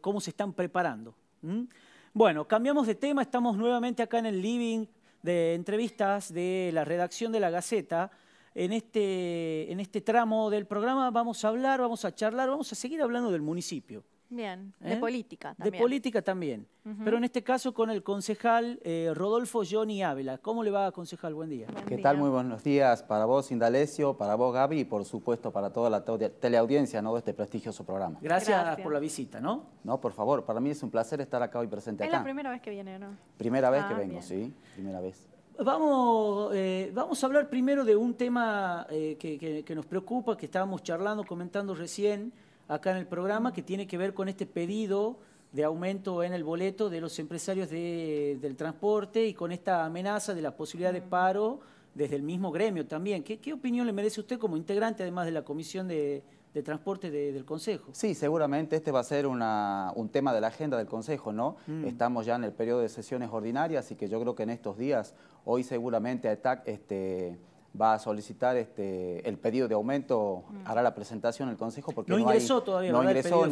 cómo se están preparando. Bueno, cambiamos de tema, estamos nuevamente acá en el living de entrevistas de la redacción de la Gaceta. En este, en este tramo del programa vamos a hablar, vamos a charlar, vamos a seguir hablando del municipio. Bien, de ¿Eh? política también. De política también. Pero en este caso con el concejal eh, Rodolfo Johnny Ávila. ¿Cómo le va, concejal? Buen día. ¿Qué tal? Muy buenos días para vos, Indalecio, para vos, Gaby, y por supuesto para toda la teleaudiencia de este prestigioso programa. Gracias, por la visita, ¿no? No, por favor, para mí es un placer estar acá hoy presente. Es la primera vez que viene, ¿no? Primera vez que ah, vengo, sí, primera vez. Vamos, eh, vamos a hablar primero de un tema que nos preocupa, que estábamos charlando, comentando recién, acá en el programa que tiene que ver con este pedido de aumento en el boleto de los empresarios del transporte y con esta amenaza de la posibilidad de paro desde el mismo gremio también. ¿Qué, opinión le merece usted como integrante, además de la Comisión de, Transporte del Consejo? Sí, seguramente este va a ser un tema de la agenda del Consejo, ¿no? Mm. Estamos ya en el periodo de sesiones ordinarias, así que yo creo que en estos días, hoy seguramente Este, va a solicitar este, el pedido de aumento, mm. hará la presentación el Consejo porque no, ingresó todavía, no, ingresó,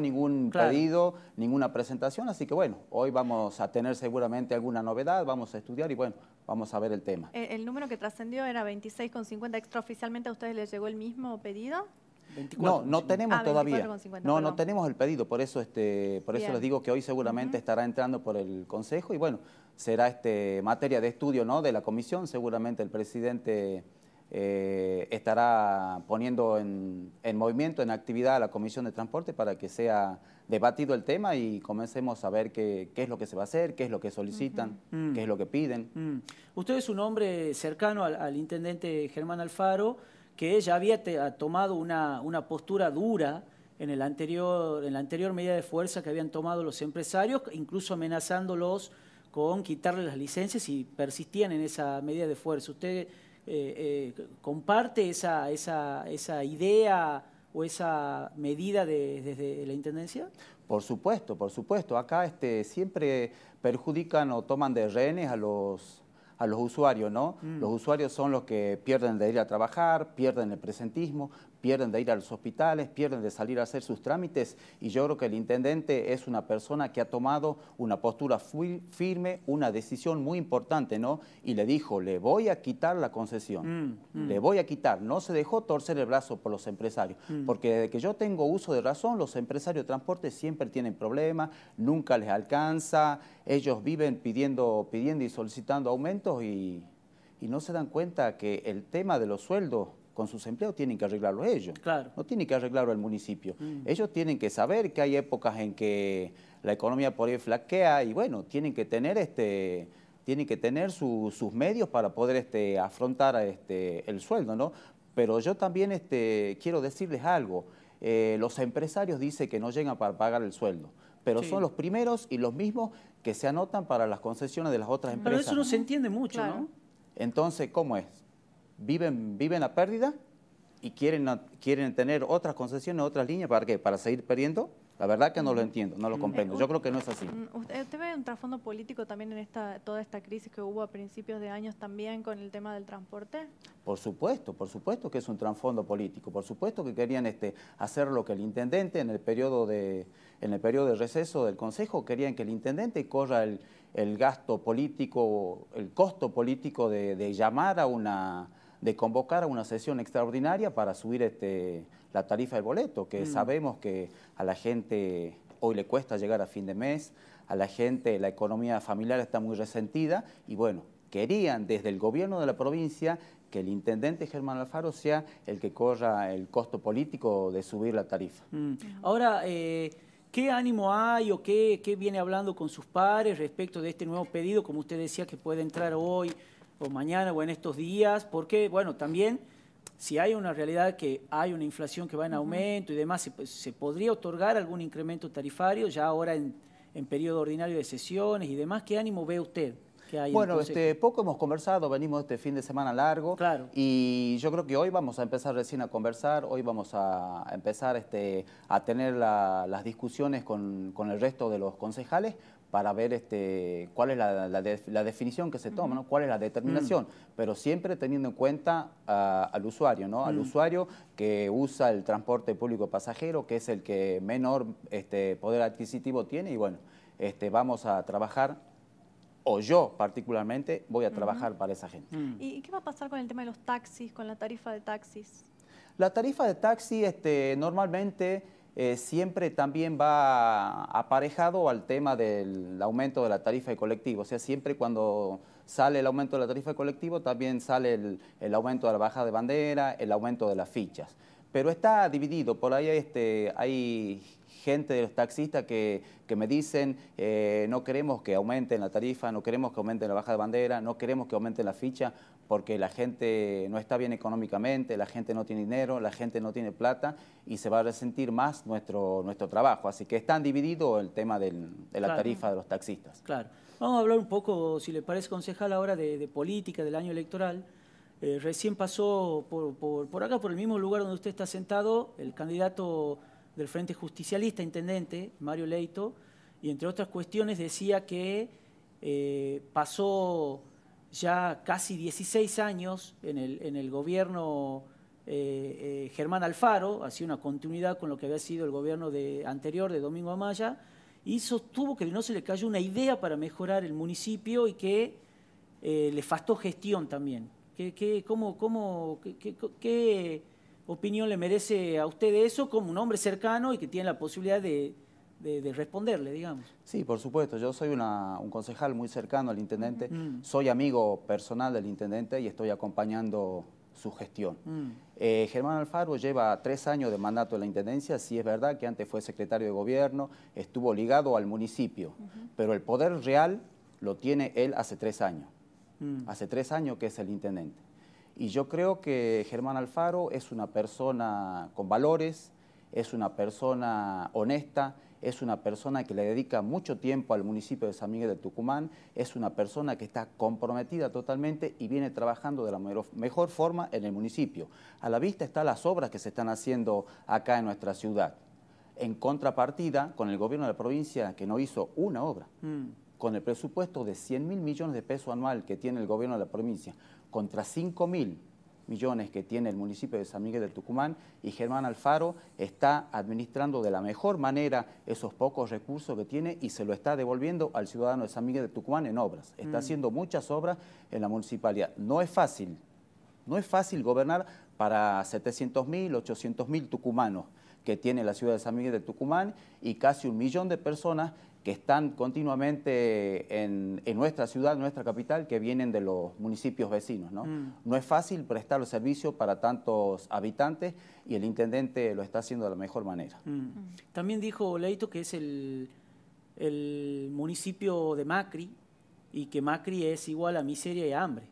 ningún pedido, ninguna presentación, así que bueno, hoy vamos a tener seguramente alguna novedad, vamos a estudiar y bueno, vamos a ver el tema. Eh, el, número que trascendió era 26,50 extraoficialmente, ¿a ustedes les llegó el mismo pedido? Ah, no, no tenemos todavía. no, no tenemos el pedido, por eso este, por eso les digo que hoy seguramente estará entrando por el consejo y bueno, será este, materia de estudio de la comisión. Seguramente el presidente eh, estará poniendo en, movimiento, en actividad a la comisión de transporte para que sea debatido el tema y comencemos a ver qué, es lo que se va a hacer, qué es lo que solicitan, qué es lo que piden. Mm. Usted es un hombre cercano al, intendente Germán Alfaro, que ya había tomado una, una postura dura en, el anterior, en la anterior medida de fuerza que habían tomado los empresarios, incluso amenazándolos con quitarle las licencias y persistían en esa medida de fuerza. ¿Usted eh, eh, comparte esa, idea o esa medida desde la Intendencia? Por supuesto, por supuesto. Acá este, siempre perjudican o toman de rehenes a los a los usuarios, ¿no? Mm. Los usuarios son los que pierden de ir a trabajar, pierden el presentismo, pierden de ir a los hospitales, pierden de salir a hacer sus trámites y yo creo que el intendente es una persona que ha tomado una postura firme, una decisión muy importante, ¿no? Y le dijo, le voy a quitar la concesión, mm, mm. le voy a quitar, no se dejó torcer el brazo por los empresarios, porque desde que yo tengo uso de razón, los empresarios de transporte siempre tienen problemas, nunca les alcanza, ellos viven pidiendo, pidiendo y solicitando aumentos y, no se dan cuenta que el tema de los sueldos con sus empleados tienen que arreglarlo ellos. No tienen que arreglarlo el municipio. Mm. Ellos tienen que saber que hay épocas en que la economía por ahí flaquea y bueno, tienen que tener este, tienen que tener sus medios para poder este, afrontar este, el sueldo, Pero yo también este, quiero decirles algo. Eh, los empresarios dicen que no llegan para pagar el sueldo pero son los primeros y los mismos que se anotan para las concesiones de las otras empresas. Pero eso no se entiende mucho, ¿no? Entonces, ¿cómo es? ¿Viven, viven la pérdida y quieren, quieren tener otras concesiones, otras líneas? ¿Para qué? ¿Para seguir perdiendo? La verdad que no lo mm. entiendo, no lo mm. comprendo. Eh, Yo creo que no es así. Mm, usted, ve un trasfondo político también en esta, toda esta crisis que hubo a principios de años también con el tema del transporte. Por supuesto, por supuesto que es un trasfondo político. Por supuesto que querían este, hacer lo que el intendente en el periodo de, en el periodo de receso del Consejo querían que el intendente corra el, gasto político, el costo político de llamar a una de convocar a una sesión extraordinaria para subir este, la tarifa del boleto, que mm. sabemos que a la gente hoy le cuesta llegar a fin de mes, a la gente la economía familiar está muy resentida y bueno, querían desde el gobierno de la provincia que el intendente Germán Alfaro sea el que corra el costo político de subir la tarifa. Mm. Ahora, eh, ¿qué ánimo hay o qué, qué viene hablando con sus pares respecto de este nuevo pedido, como usted decía, que puede entrar hoy? o mañana o en estos días, porque, bueno, también si hay una realidad que hay una inflación que va en aumento y demás, se, podría otorgar algún incremento tarifario ya ahora en, en, periodo ordinario de sesiones y demás. ¿Qué ánimo ve usted? bueno, este, poco hemos conversado, venimos este fin de semana largo claro. y yo creo que hoy vamos a empezar recién a conversar, hoy vamos a empezar este, a tener las discusiones con, con el resto de los concejales para ver este, cuál es la, definición que se toma, cuál es la determinación, mm. pero siempre teniendo en cuenta ah, al usuario, ¿no? al mm. usuario que usa el transporte público pasajero, que es el que menor este, poder adquisitivo tiene y bueno, este, vamos a trabajar o yo particularmente voy a trabajar para esa gente. Mm. ¿Y qué va a pasar con el tema de los taxis, con la tarifa de taxis? La tarifa de taxi este, normalmente eh, siempre también va aparejado al tema del aumento de la tarifa de colectivo. O sea, siempre cuando sale el aumento de la tarifa de colectivo, también sale el, el aumento de la baja de bandera, el aumento de las fichas pero está dividido. Por ahí este, hay gente de los taxistas que, me dicen eh, no queremos que aumenten la tarifa, no queremos que aumenten la baja de bandera, no queremos que aumenten la ficha porque la gente no está bien económicamente, la gente no tiene dinero, la gente no tiene plata y se va a resentir más nuestro, nuestro trabajo. Así que están dividido el tema de la tarifa de los taxistas. Claro. Vamos a hablar un poco, si le parece, concejal, ahora de política del año electoral. Eh, recién pasó por, acá, por el mismo lugar donde usted está sentado, el candidato del Frente Justicialista, intendente, Mario Leito, y entre otras cuestiones decía que eh, pasó ya casi 16 años en el, gobierno eh, Germán Alfaro, así una continuidad con lo que había sido el gobierno de, anterior de Domingo Amaya, y sostuvo que no se le cayó una idea para mejorar el municipio y que le fastó gestión también. ¿Qué, qué, cómo, cómo, qué, opinión le merece a usted eso como un hombre cercano y que tiene la posibilidad de, responderle, digamos? Sí, por supuesto. Yo soy un concejal muy cercano al intendente. Mm. Soy amigo personal del intendente y estoy acompañando su gestión. Mm. Eh, Germán Alfaro lleva tres años de mandato en la Intendencia, sí es verdad que antes fue secretario de Gobierno, estuvo ligado al municipio, pero el poder real lo tiene él hace tres años. Mm. hace tres años que es el intendente. Y yo creo que Germán Alfaro es una persona con valores, es una persona honesta, es una persona que le dedica mucho tiempo al municipio de San Miguel de Tucumán, es una persona que está comprometida totalmente y viene trabajando de la mejor forma en el municipio. A la vista están las obras que se están haciendo acá en nuestra ciudad, en contrapartida con el gobierno de la provincia que no hizo una obra. Mm con el presupuesto de 100 mil millones de pesos anual que tiene el gobierno de la provincia, contra 5 mil millones que tiene el municipio de San Miguel del Tucumán y Germán Alfaro está administrando de la mejor manera esos pocos recursos que tiene y se lo está devolviendo al ciudadano de San Miguel de Tucumán en obras. Está mm. haciendo muchas obras en la municipalidad. No es fácil, no es fácil gobernar para 700 mil, 800 mil tucumanos que tiene la ciudad de San Miguel de Tucumán y casi un millón de personas que están continuamente en, nuestra ciudad, en nuestra capital, que vienen de los municipios vecinos. Mm. ¿no? es fácil prestar los servicios para tantos habitantes y el intendente lo está haciendo de la mejor manera. Mm. También dijo Leito que es el, el municipio de Macri y que Macri es igual a miseria y hambre.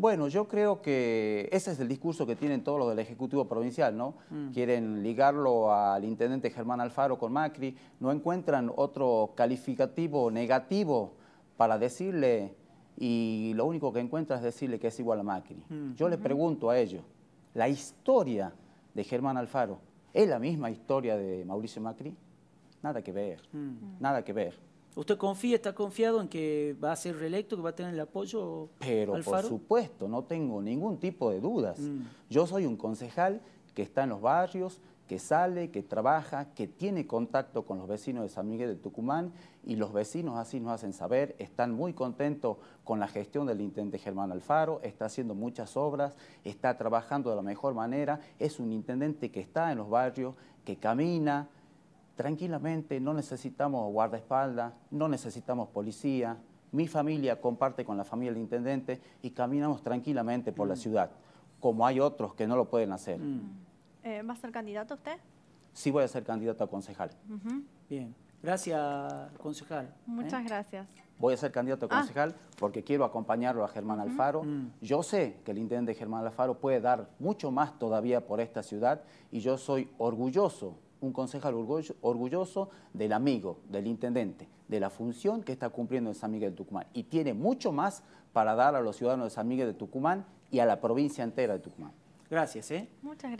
Bueno, yo creo que ese es el discurso que tienen todos los del Ejecutivo Provincial, ¿no? Mm. Quieren ligarlo al intendente Germán Alfaro con Macri, no encuentran otro calificativo negativo para decirle y lo único que encuentran es decirle que es igual a Macri. Mm. Yo le pregunto a ellos, ¿la historia de Germán Alfaro es la misma historia de Mauricio Macri? Nada que ver, mm. nada que ver. ¿Usted confía, está confiado en que va a ser reelecto, que va a tener el apoyo? Pero por supuesto, no tengo ningún tipo de dudas. Mm. Yo soy un concejal que está en los barrios, que sale, que trabaja, que tiene contacto con los vecinos de San Miguel de Tucumán y los vecinos así nos hacen saber, están muy contentos con la gestión del intendente Germán Alfaro, está haciendo muchas obras, está trabajando de la mejor manera, es un intendente que está en los barrios, que camina, tranquilamente, no necesitamos guardaespaldas, no necesitamos policía, mi familia comparte con la familia del intendente y caminamos tranquilamente por la mm. ciudad, como hay otros que no lo pueden hacer. Mm. Eh, ¿Va a ser candidato usted? Sí voy a ser candidato a concejal. Bien, gracias concejal. ¿eh? Muchas gracias. Voy a ser candidato a ah. concejal porque quiero acompañarlo a Germán Alfaro. Mm. Yo sé que el intendente Germán Alfaro puede dar mucho más todavía por esta ciudad y yo soy orgulloso un concejal orgulloso del amigo, del intendente, de la función que está cumpliendo en San Miguel de Tucumán. Y tiene mucho más para dar a los ciudadanos de San Miguel de Tucumán y a la provincia entera de Tucumán. Gracias. ¿eh? Muchas gracias.